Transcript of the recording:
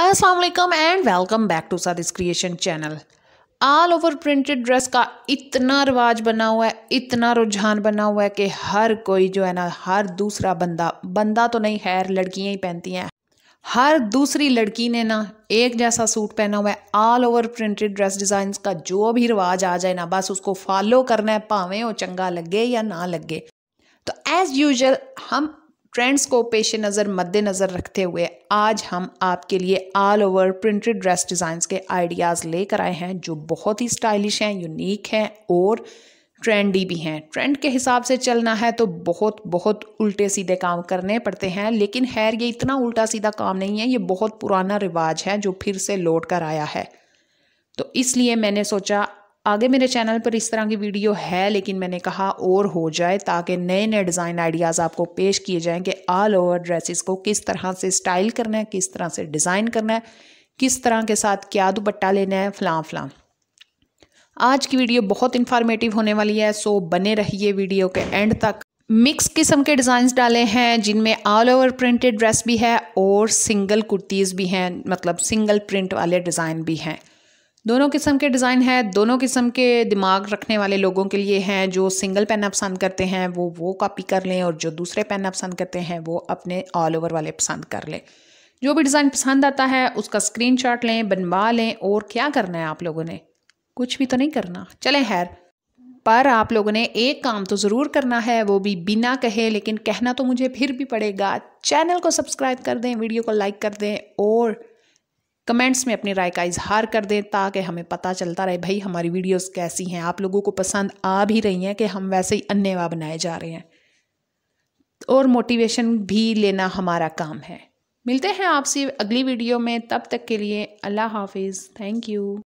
Aslam and welcome back to सादिस creation channel all over printed dress का इतना रिवाज बना हुआ है इतना रुझान बना हुआ है कि हर कोई जो है ना हर दूसरा बंदा बंदा तो नहीं खैर लड़कियाँ ही पहनती हैं हर दूसरी लड़की ने ना एक जैसा सूट पहना हुआ है all over printed dress design का जो भी रिवाज आ जाए ना बस उसको फॉलो करना है भावें वो चंगा लगे या ना लगे तो एज़ यूजल हम ट्रेंड्स को पेश नज़र मद्देनज़र रखते हुए आज हम आपके लिए all over printed dress designs के आइडियाज़ लेकर आए हैं जो बहुत ही स्टाइलिश हैं यूनिक हैं और ट्रेंडी भी हैं ट्रेंड के हिसाब से चलना है तो बहुत बहुत उल्टे सीधे काम करने पड़ते हैं लेकिन खैर ये इतना उल्टा सीधा काम नहीं है ये बहुत पुराना रिवाज है जो फिर से लौट कर आया है तो इसलिए मैंने सोचा आगे मेरे चैनल पर इस तरह की वीडियो है लेकिन मैंने कहा और हो जाए ताकि नए नए डिज़ाइन आइडियाज़ आपको पेश किए जाएं कि ऑल ओवर ड्रेसेस को किस तरह से स्टाइल करना है किस तरह से डिज़ाइन करना है किस तरह के साथ क्या दुपट्टा लेना है फ़लाँ फ़लाँ आज की वीडियो बहुत इन्फॉर्मेटिव होने वाली है सो बने रहिए वीडियो के एंड तक मिक्स किस्म के डिजाइन डाले हैं जिनमें ऑल ओवर प्रिंटेड ड्रेस भी है और सिंगल कुर्तीज़ भी हैं मतलब सिंगल प्रिंट वाले डिज़ाइन भी हैं दोनों किस्म के डिज़ाइन है दोनों किस्म के दिमाग रखने वाले लोगों के लिए हैं जो सिंगल पहनना पसंद करते हैं वो वो कॉपी कर लें और जो दूसरे पहनना पसंद करते हैं वो अपने ऑल ओवर वाले पसंद कर लें जो भी डिज़ाइन पसंद आता है उसका स्क्रीन शॉट लें बनवा लें और क्या करना है आप लोगों ने कुछ भी तो नहीं करना चले खैर पर आप लोगों ने एक काम तो ज़रूर करना है वो भी बिना कहे लेकिन कहना तो मुझे फिर भी पड़ेगा चैनल को सब्सक्राइब कर दें वीडियो को लाइक कर दें और कमेंट्स में अपनी राय का इजहार कर दें ताकि हमें पता चलता रहे भाई हमारी वीडियोस कैसी हैं आप लोगों को पसंद आ भी रही हैं कि हम वैसे ही अन्यवा बनाए जा रहे हैं और मोटिवेशन भी लेना हमारा काम है मिलते हैं आपसे अगली वीडियो में तब तक के लिए अल्लाह हाफिज़ थैंक यू